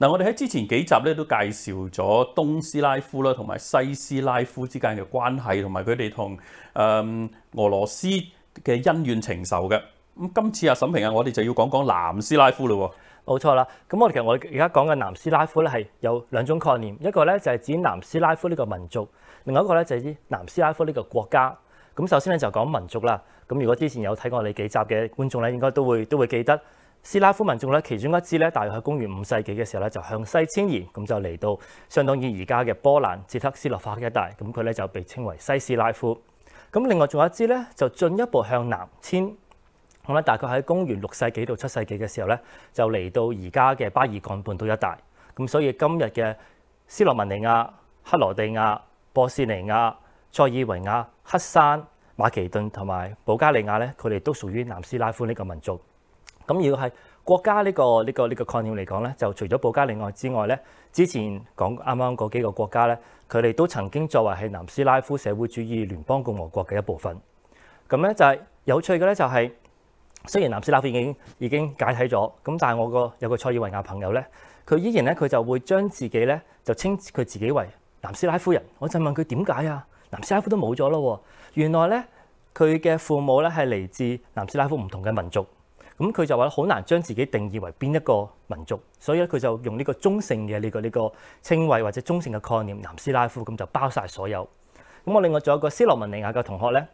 嗱，我哋喺之前幾集咧都介紹咗東斯拉夫啦，同埋西斯拉夫之間嘅關係，同埋佢哋同誒俄羅斯嘅恩怨情仇嘅。咁今次阿沈平啊，我哋就要講講南斯拉夫喎。冇錯啦。咁我哋其實我而家講嘅南斯拉夫咧係有兩種概念，一個咧就係指南斯拉夫呢個民族，另外一個咧就係指南斯拉夫呢個國家。咁首先咧就講民族啦。咁如果之前有睇過哋幾集嘅觀眾咧，應該都會都會記得。斯拉夫民族咧，其中一支咧，大约喺公元五世紀嘅時候咧，就向西遷移，咁就嚟到相當於而家嘅波蘭、捷克斯洛伐克一帶，咁佢咧就被稱為西斯拉夫。咁另外仲有一支咧，就進一步向南遷，咁咧大概喺公元六世紀到七世紀嘅時候咧，就嚟到而家嘅巴爾干半島一帶。咁所以今日嘅斯洛文尼亞、克羅地亞、波斯尼亞、塞爾維亞、黑山、馬其頓同埋保加利亞咧，佢哋都屬於南斯拉夫呢個民族。咁要係國家呢個呢個呢個概念嚟講咧，就除咗保加利亞之外咧，之前講啱啱嗰幾個國家咧，佢哋都曾經作為係南斯拉夫社會主義聯邦共和國嘅一部分。咁咧就係有趣嘅咧，就係雖然南斯拉夫已經已經解體咗，咁但係我個有個塞爾維亞朋友咧，佢依然咧佢就會將自己咧就稱佢自己為南斯拉夫人。我就問佢點解啊？南斯拉夫都冇咗咯，原來咧佢嘅父母咧係嚟自南斯拉夫唔同嘅民族。咁佢就話好難將自己定義為邊一個民族，所以咧佢就用呢個中性嘅呢個呢個稱謂或者中性嘅概念南斯拉夫咁就包晒所有。咁我另外仲有個斯洛文尼亞嘅同學咧，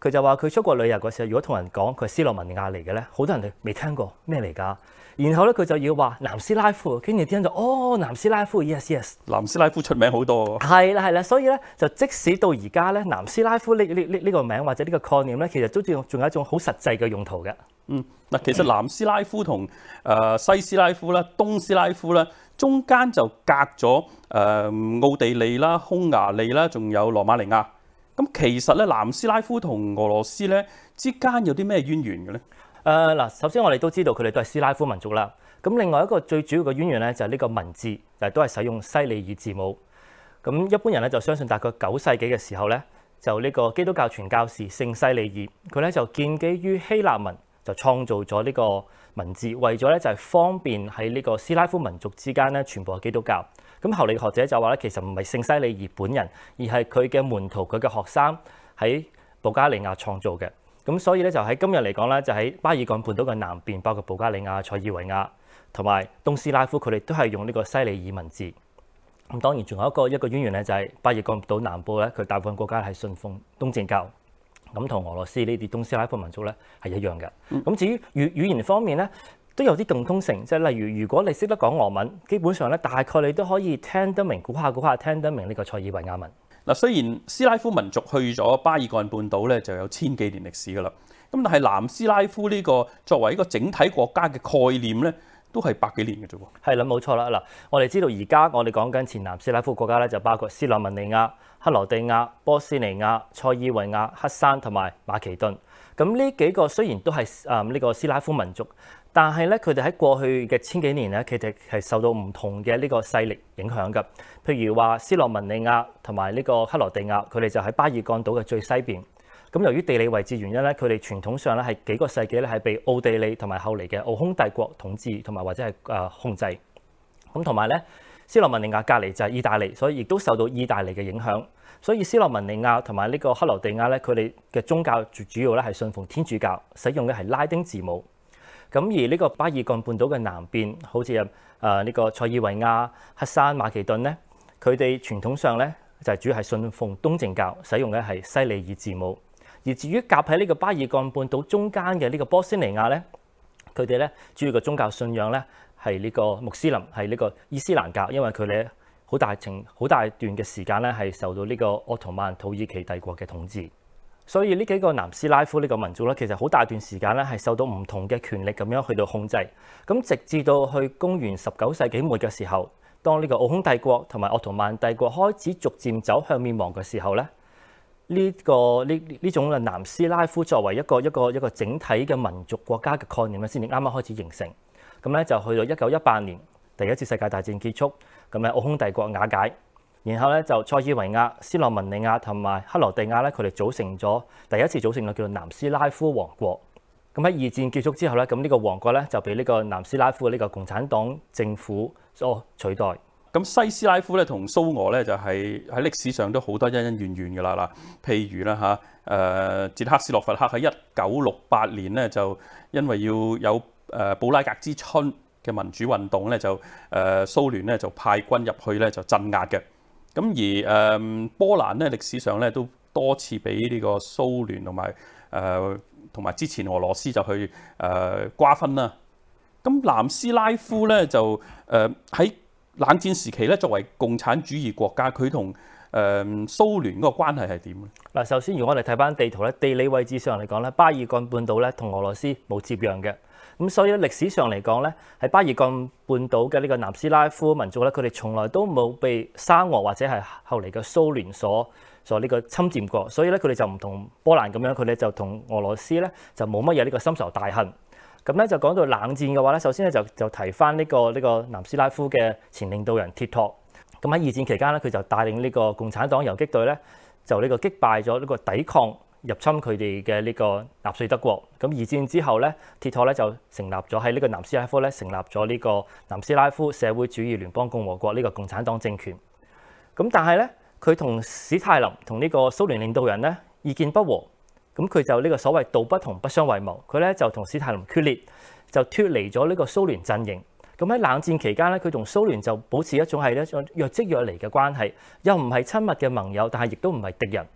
佢就話佢出國旅遊嗰時，如果同人講佢斯洛文尼亞嚟嘅咧，好多人哋未聽過咩嚟㗎。然後咧佢就要話南斯拉夫，跟住啲人就哦南斯拉夫，yes yes。南斯拉夫出名好多。係啦係啦，所以咧就即使到而家咧，南斯拉夫呢呢呢呢個名或者呢個概念咧，其實都仲仲有一種好實際嘅用途嘅。嗯嗱，其實南斯拉夫同誒西斯拉夫啦、東斯拉夫啦，中間就隔咗誒奧地利啦、匈牙利啦，仲有羅馬尼亞。咁其實咧，南斯拉夫同俄羅斯咧之間有啲咩淵源嘅咧？誒嗱，首先我哋都知道佢哋都係斯拉夫民族啦。咁另外一個最主要嘅淵源咧，就係呢個文字，誒都係使用西里爾字母。咁一般人咧就相信，大概九世紀嘅時候咧，就呢個基督教傳教士聖西里爾佢咧就建基於希臘文。就創造咗呢個文字，為咗咧就係方便喺呢個斯拉夫民族之間咧，全部基督教。咁後嚟學者就話咧，其實唔係聖西里爾本人，而係佢嘅門徒、佢嘅學生喺保加利亞創造嘅。咁所以咧就喺今日嚟講咧，就喺巴爾干半島嘅南邊，包括保加利亞、塞爾維亞同埋東斯拉夫，佢哋都係用呢個西里爾文字。咁當然仲有一個一個淵源咧，就係巴爾干半島南部咧，佢大部分國家係信奉東正教。咁同俄羅斯呢啲東斯拉夫民族咧係一樣嘅。咁至於語言方面咧，都有啲共通性，即係例如如果你識得講俄文，基本上咧大概你都可以聽得明，估下估下聽得明呢個塞爾維亞文。嗱，雖然斯拉夫民族去咗巴爾干半島咧就有千幾年歷史噶啦，咁但係南斯拉夫呢個作為一個整體國家嘅概念咧。都係百幾年嘅啫喎，係啦，冇錯啦嗱。我哋知道而家我哋講緊前南斯拉夫國家咧，就包括斯洛文尼亞、克羅地亞、波斯尼亞、塞爾維亞、黑山同埋馬其頓。咁呢幾個雖然都係啊呢個斯拉夫民族，但係咧佢哋喺過去嘅千幾年咧，佢哋係受到唔同嘅呢個勢力影響嘅。譬如話斯洛文尼亞同埋呢個克羅地亞，佢哋就喺巴爾干島嘅最西邊。咁由於地理位置原因咧，佢哋傳統上咧係幾個世紀咧係被奧地利同埋後嚟嘅奧匈帝國統治同埋或者係誒控制。咁同埋咧，斯洛文尼亞隔離就係意大利，所以亦都受到意大利嘅影響。所以斯洛文尼亞同埋呢個克羅地亞咧，佢哋嘅宗教主主要咧係信奉天主教，使用嘅係拉丁字母。咁而呢個巴爾干半島嘅南邊，好似誒呢個塞爾維亞、黑山、馬其頓咧，佢哋傳統上咧就係主要係信奉東正教，使用嘅係西里爾字母。而至於夾喺呢個巴爾干半島中間嘅呢個波斯尼亞咧，佢哋咧主要嘅宗教信仰咧係呢個穆斯林，係呢個伊斯蘭教，因為佢哋好大程好大段嘅時間咧係受到呢個奧托曼土耳其帝國嘅統治，所以呢幾個南斯拉夫呢個民族咧，其實好大段時間咧係受到唔同嘅權力咁樣去到控制，咁直至到去公元十九世紀末嘅時候，當呢個奧匈帝國同埋奧托曼帝國開始逐漸走向滅亡嘅時候咧。呢個呢呢種啊南斯拉夫作為一個一個一個整體嘅民族國家嘅概念咧，先至啱啱開始形成。咁咧就去到一九一八年，第一次世界大戰結束，咁咧奧匈帝國瓦解，然後咧就塞爾維亞、斯洛文尼亞同埋克羅地亞咧，佢哋組成咗第一次組成嘅叫做南斯拉夫王國。咁喺二戰結束之後咧，咁呢個王國咧就俾呢個南斯拉夫嘅呢個共產黨政府所取代。咁西斯拉夫咧同蘇俄咧就係喺歷史上都好多恩恩怨怨嘅啦嗱，譬如啦嚇，誒捷克斯洛伐克喺一九六八年咧就因為要有誒布拉格之春嘅民主運動咧就誒蘇聯咧就派軍入去咧就鎮壓嘅，咁而誒波蘭咧歷史上咧都多次俾呢個蘇聯同埋誒同埋之前俄羅斯就去誒瓜分啦，咁南斯拉夫咧就誒喺。冷戰時期咧，作為共產主義國家，佢同誒蘇聯嗰個關係係點咧？嗱，首先如果我哋睇翻地圖咧，地理位置上嚟講咧，巴爾幹半島咧同俄羅斯冇接壤嘅，咁所以歷史上嚟講咧，喺巴爾幹半島嘅呢個南斯拉夫民族咧，佢哋從來都冇被沙俄或者係後嚟嘅蘇聯所所呢個侵佔過，所以咧佢哋就唔同波蘭咁樣，佢哋就同俄羅斯咧就冇乜嘢呢個深仇大恨。咁咧就講到冷戰嘅話咧，首先咧就就提翻呢個呢個南斯拉夫嘅前領導人鐵托。咁喺二戰期間咧，佢就帶領呢個共產黨游擊隊咧，就呢個擊敗咗呢個抵抗入侵佢哋嘅呢個納粹德國。咁二戰之後咧，鐵托咧就成立咗喺呢個南斯拉夫咧，成立咗呢個南斯拉夫社會主義聯邦共和國呢個共產黨政權。咁但係咧，佢同史泰林同呢個蘇聯領導人咧意見不和。咁佢就呢個所謂道不同不相為謀，佢咧就同史泰林決裂，就脱離咗呢個蘇聯陣營。咁喺冷戰期間咧，佢同蘇聯就保持一種係一種若即若離嘅關係，又唔係親密嘅盟友，但係亦都唔係敵人。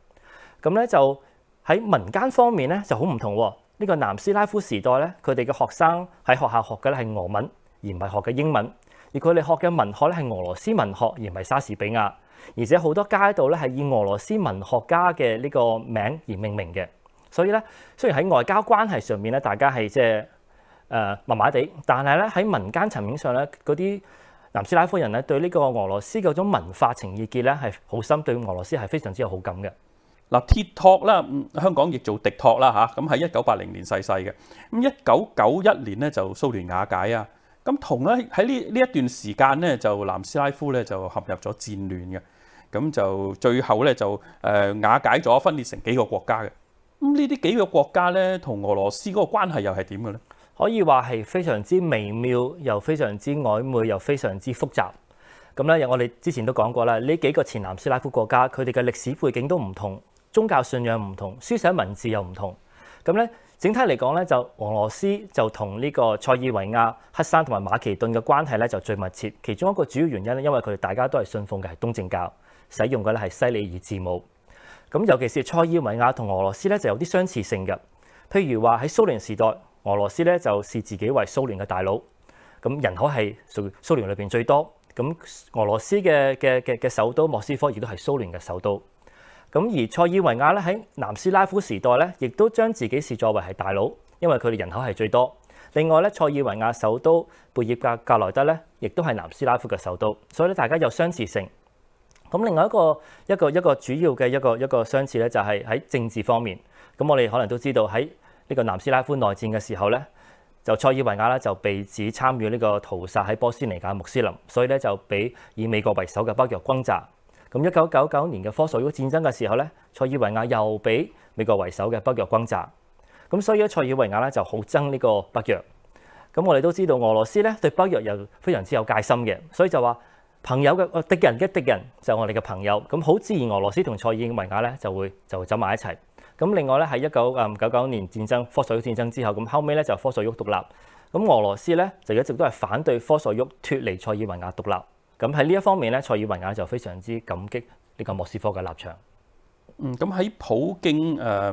咁咧就喺民間方面咧就好唔同喎。呢個南斯拉夫時代咧，佢哋嘅學生喺學校學嘅咧係俄文，而唔係學嘅英文。而佢哋學嘅文學咧係俄羅斯文學，而唔係莎士比亞。而且好多街道咧係以俄羅斯文學家嘅呢個名而命名嘅。所以咧，雖然喺外交關係上面咧，大家係即係誒麻麻地，但係咧喺民間層面上咧，嗰啲南斯拉夫人咧對呢個俄羅斯嗰種文化情意結咧係好深，對俄羅斯係非常之有好感嘅。嗱，鐵托啦，香港亦做迪托啦嚇，咁喺一九八零年逝世嘅，咁一九九一年咧就蘇聯瓦解啊，咁同咧喺呢呢一段時間咧就南斯拉夫咧就陷入咗戰亂嘅，咁就最後咧就誒瓦解咗，分裂成幾個國家嘅。咁呢啲幾個國家咧，同俄羅斯嗰個關係又係點嘅咧？可以話係非常之微妙，又非常之曖昧，又非常之複雜。咁咧，我哋之前都講過啦，呢幾個前南斯拉夫國家，佢哋嘅歷史背景都唔同，宗教信仰唔同，書寫文字又唔同。咁咧，整體嚟講咧，就俄羅斯就同呢個塞爾維亞、黑山同埋馬其頓嘅關係咧就最密切。其中一個主要原因咧，因為佢哋大家都係信奉嘅係東正教，使用嘅咧係西里爾字母。咁尤其是塞爾維亞同俄羅斯咧就有啲相似性嘅，譬如話喺蘇聯時代，俄羅斯咧就視自己為蘇聯嘅大佬，咁人口係屬蘇聯裏邊最多，咁俄羅斯嘅嘅嘅嘅首都莫斯科亦都係蘇聯嘅首都，咁而塞爾維亞咧喺南斯拉夫時代咧，亦都將自己視作為係大佬，因為佢哋人口係最多。另外咧，塞爾維亞首都貝爾格格萊德咧，亦都係南斯拉夫嘅首都，所以咧大家有相似性。咁另外一個一個一個主要嘅一個一個相似咧，就係喺政治方面。咁我哋可能都知道喺呢個南斯拉夫內戰嘅時候咧，就塞爾維亞咧就被指參與呢個屠殺喺波斯尼亞穆斯林，所以咧就俾以美國為首嘅北約轟炸。咁一九九九年嘅科索沃戰爭嘅時候咧，塞爾維亞又俾美國為首嘅北約轟炸。咁所以咧塞爾維亞咧就好憎呢個北約。咁我哋都知道俄羅斯咧對北約又非常之有戒心嘅，所以就話。朋友嘅個敵人嘅敵人就我哋嘅朋友，咁好自然，俄羅斯同塞爾維亞咧就會就走埋一齊。咁另外咧喺一九嗯九九年戰爭科索沃戰爭之後，咁後尾咧就科索沃獨立，咁俄羅斯咧就一直都係反對科索沃脱離塞爾維亞獨立。咁喺呢一方面咧，塞爾維亞就非常之感激呢個莫斯科嘅立場。嗯，咁喺普京誒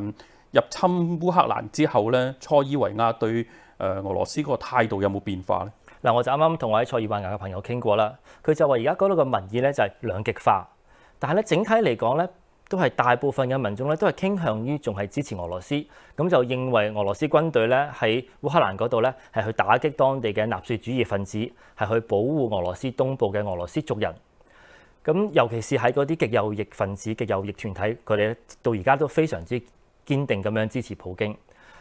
入侵烏克蘭之後咧，塞爾維亞對誒俄羅斯嗰個態度有冇變化咧？嗱，我就啱啱同我喺塞爾維亞嘅朋友傾過啦，佢就話而家嗰度嘅民意咧就係兩極化，但係咧整體嚟講咧都係大部分嘅民眾咧都係傾向於仲係支持俄羅斯，咁就認為俄羅斯軍隊咧喺烏克蘭嗰度咧係去打擊當地嘅納粹主義分子，係去保護俄羅斯東部嘅俄羅斯族人，咁尤其是喺嗰啲極右翼分子、極右翼團體，佢哋咧到而家都非常之堅定咁樣支持普京。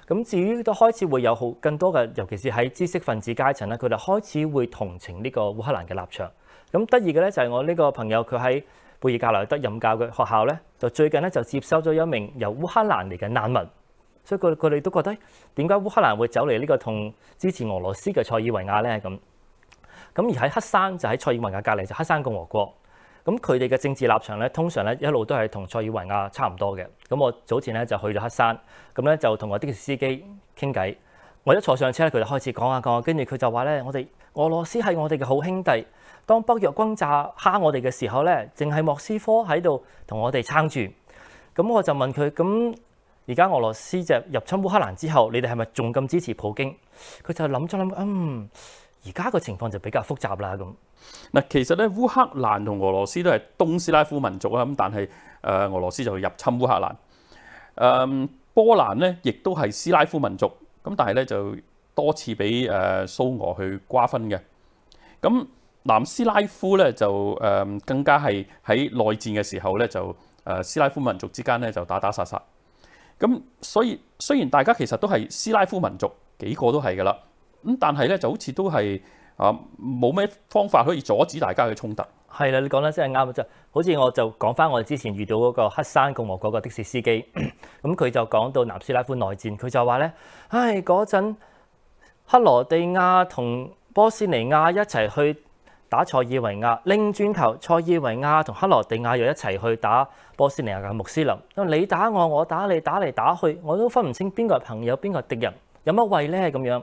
咁至於都開始會有好更多嘅，尤其是喺知識分子階層咧，佢哋開始會同情呢個烏克蘭嘅立場。咁得意嘅咧就係我呢個朋友佢喺貝爾格萊德任教嘅學校咧，就最近咧就接收咗一名由烏克蘭嚟嘅難民，所以佢佢哋都覺得點解烏克蘭會走嚟呢個同支持俄羅斯嘅塞爾維亞咧？咁咁而喺黑山就喺塞爾維亞隔離就黑山共和國。咁佢哋嘅政治立場咧，通常咧一路都係同塞爾維亞差唔多嘅。咁我早前咧就去咗黑山，咁咧就同我的士司機傾偈。我一坐上車咧，佢就開始講下講，跟住佢就話咧：我哋俄羅斯係我哋嘅好兄弟。當北約軍炸蝦我哋嘅時候咧，淨係莫斯科喺度同我哋撐住。咁我就問佢：，咁而家俄羅斯就入侵烏克蘭之後，你哋係咪仲咁支持普京？佢就諗咗諗，嗯。而家個情況就比較複雜啦咁。嗱，其實咧，烏克蘭同俄羅斯都係東斯拉夫民族啊，咁但係誒俄羅斯就入侵烏克蘭。誒，波蘭咧亦都係斯拉夫民族，咁但係咧就多次俾誒蘇俄去瓜分嘅。咁南斯拉夫咧就誒更加係喺內戰嘅時候咧就誒斯拉夫民族之間咧就打打殺殺。咁所以雖然大家其實都係斯拉夫民族，幾個都係噶啦。咁但係咧，就好似都係啊，冇咩方法可以阻止大家嘅衝突。係啦，你講得真係啱嘅啫。好似我就講翻我哋之前遇到嗰個黑山共和國個的士司機，咁佢就講到南斯拉夫內戰，佢就話咧：，唉，嗰陣克羅地亞同波斯尼亞一齊去打塞爾維亞，拎轉頭塞爾維亞同克羅地亞又一齊去打波斯尼亞嘅穆斯林。你打我，我打你，打嚟打去，我都分唔清邊個係朋友，邊個係敵人，有乜位咧咁樣？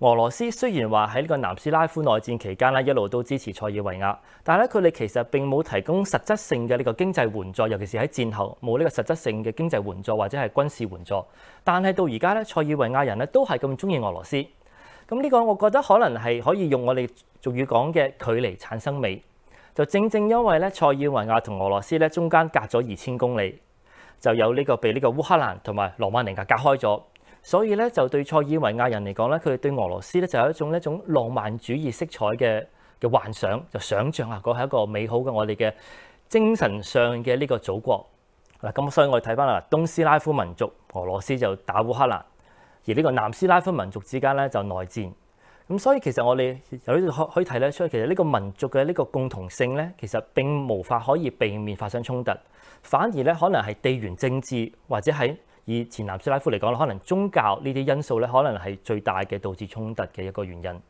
俄羅斯雖然話喺呢個南斯拉夫內戰期間呢，一路都支持塞爾維亞，但係咧佢哋其實並冇提供實質性嘅呢個經濟援助，尤其是喺戰後冇呢個實質性嘅經濟援助或者係軍事援助。但係到而家咧，塞爾維亞人咧都係咁中意俄羅斯。咁呢個我覺得可能係可以用我哋俗語講嘅距離產生美，就正正因為咧塞爾維亞同俄羅斯咧中間隔咗二千公里，就有呢個被呢個烏克蘭同埋羅馬尼亞隔開咗。所以咧就對塞爾維亞人嚟講咧，佢哋對俄羅斯咧就有一種一種浪漫主義色彩嘅嘅幻想，就想像啊嗰係一個美好嘅我哋嘅精神上嘅呢個祖國嗱。咁所以我哋睇翻啦，東斯拉夫民族俄羅斯就打烏克蘭，而呢個南斯拉夫民族之間咧就內戰。咁所以其實我哋有度可可以睇得出，其實呢個民族嘅呢個共同性咧，其實並無法可以避免發生衝突，反而咧可能係地緣政治或者係。以前南斯拉夫嚟講可能宗教呢啲因素咧，可能係最大嘅導致衝突嘅一個原因。